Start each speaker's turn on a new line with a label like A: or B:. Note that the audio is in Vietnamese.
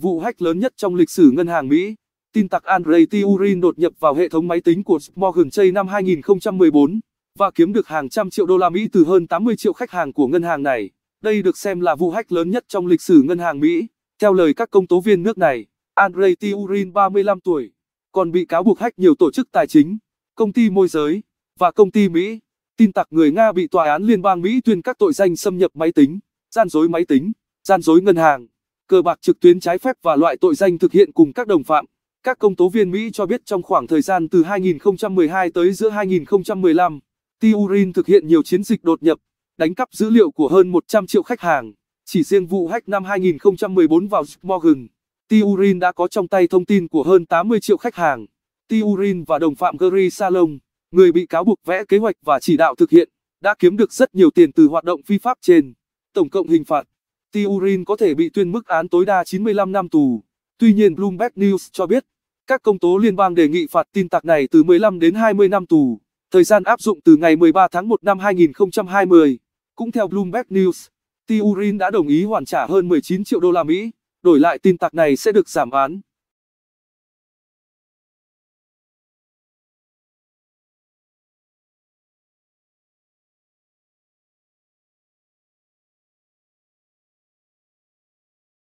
A: Vụ hack lớn nhất trong lịch sử ngân hàng Mỹ, tin tặc Andrei Turin đột nhập vào hệ thống máy tính của Morgan Chase năm 2014 và kiếm được hàng trăm triệu đô la Mỹ từ hơn 80 triệu khách hàng của ngân hàng này. Đây được xem là vụ hack lớn nhất trong lịch sử ngân hàng Mỹ. Theo lời các công tố viên nước này, Andrei Turin 35 tuổi, còn bị cáo buộc hack nhiều tổ chức tài chính, công ty môi giới và công ty Mỹ. Tin tặc người Nga bị tòa án liên bang Mỹ tuyên các tội danh xâm nhập máy tính, gian dối máy tính, gian dối ngân hàng cờ bạc trực tuyến trái phép và loại tội danh thực hiện cùng các đồng phạm. Các công tố viên Mỹ cho biết trong khoảng thời gian từ 2012 tới giữa 2015, Turin thực hiện nhiều chiến dịch đột nhập, đánh cắp dữ liệu của hơn 100 triệu khách hàng. Chỉ riêng vụ hack năm 2014 vào Morgan, Turin đã có trong tay thông tin của hơn 80 triệu khách hàng. Turin và đồng phạm Gary Salom, người bị cáo buộc vẽ kế hoạch và chỉ đạo thực hiện, đã kiếm được rất nhiều tiền từ hoạt động phi pháp trên. Tổng cộng hình phạt Turin có thể bị tuyên mức án tối đa 95 năm tù. Tuy nhiên Bloomberg News cho biết, các công tố liên bang đề nghị phạt tin tặc này từ 15 đến 20 năm tù, thời gian áp dụng từ ngày 13 tháng 1 năm 2020. Cũng theo Bloomberg News, Turin đã đồng ý hoàn trả hơn 19 triệu đô la Mỹ, đổi lại tin tặc này sẽ được giảm án.